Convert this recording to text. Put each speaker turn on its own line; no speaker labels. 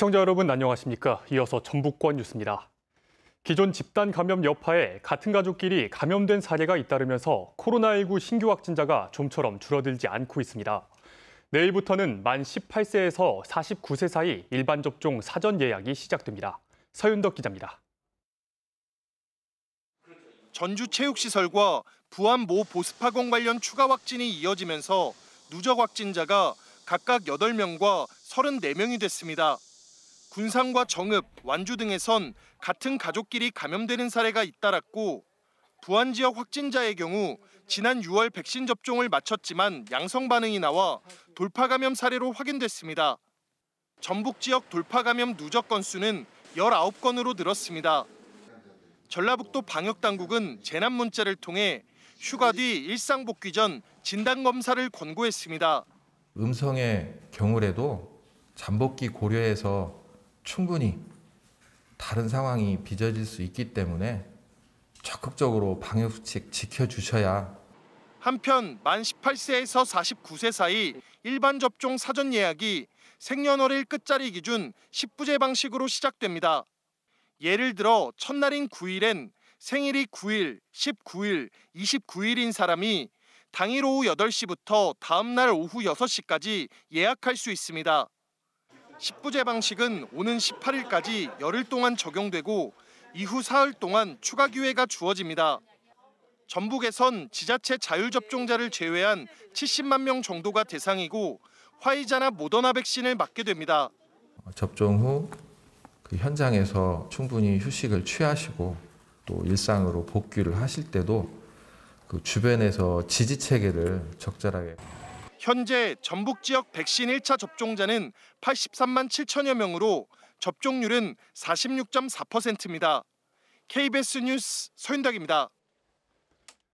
시청자 여러분 안녕하십니까? 이어서 전북권 뉴스입니다. 기존 집단 감염 여파에 같은 가족끼리 감염된 사례가 잇따르면서 코로나19 신규 확진자가 좀처럼 줄어들지 않고 있습니다. 내일부터는 만 18세에서 49세 사이 일반 접종 사전 예약이 시작됩니다. 서윤덕 기자입니다.
전주 체육시설과 부안 모보습학원 관련 추가 확진이 이어지면서 누적 확진자가 각각 8명과 34명이 됐습니다. 군산과 정읍, 완주 등에선 같은 가족끼리 감염되는 사례가 잇따랐고 부안 지역 확진자의 경우 지난 6월 백신 접종을 마쳤지만 양성 반응이 나와 돌파 감염 사례로 확인됐습니다. 전북 지역 돌파 감염 누적 건수는 19건으로 늘었습니다. 전라북도 방역 당국은 재난 문자를 통해 휴가 뒤 일상 복귀 전 진단 검사를 권고했습니다.
음성의 경우라도 잠복기 고려해서 충분히 다른 상황이 빚어질 수 있기 때문에 적극적으로 방역수칙 지켜주셔야
한편 만 18세에서 49세 사이 일반 접종 사전 예약이 생년월일 끝자리 기준 10부제 방식으로 시작됩니다. 예를 들어 첫날인 9일엔 생일이 9일, 19일, 29일인 사람이 당일 오후 8시부터 다음날 오후 6시까지 예약할 수 있습니다. 10부제 방식은 오는 18일까지 열흘 동안 적용되고 이후 사흘 동안 추가 기회가 주어집니다. 전북에선 지자체 자율접종자를 제외한 70만 명 정도가 대상이고 화이자나 모더나 백신을 맞게 됩니다.
접종 후그 현장에서 충분히 휴식을 취하시고 또 일상으로 복귀를 하실 때도 그 주변에서 지지 체계를 적절하게
현재 전북 지역 백신 1차 접종자는 83만 7천여 명으로 접종률은 46.4%입니다. KBS 뉴스 서윤덕입니다.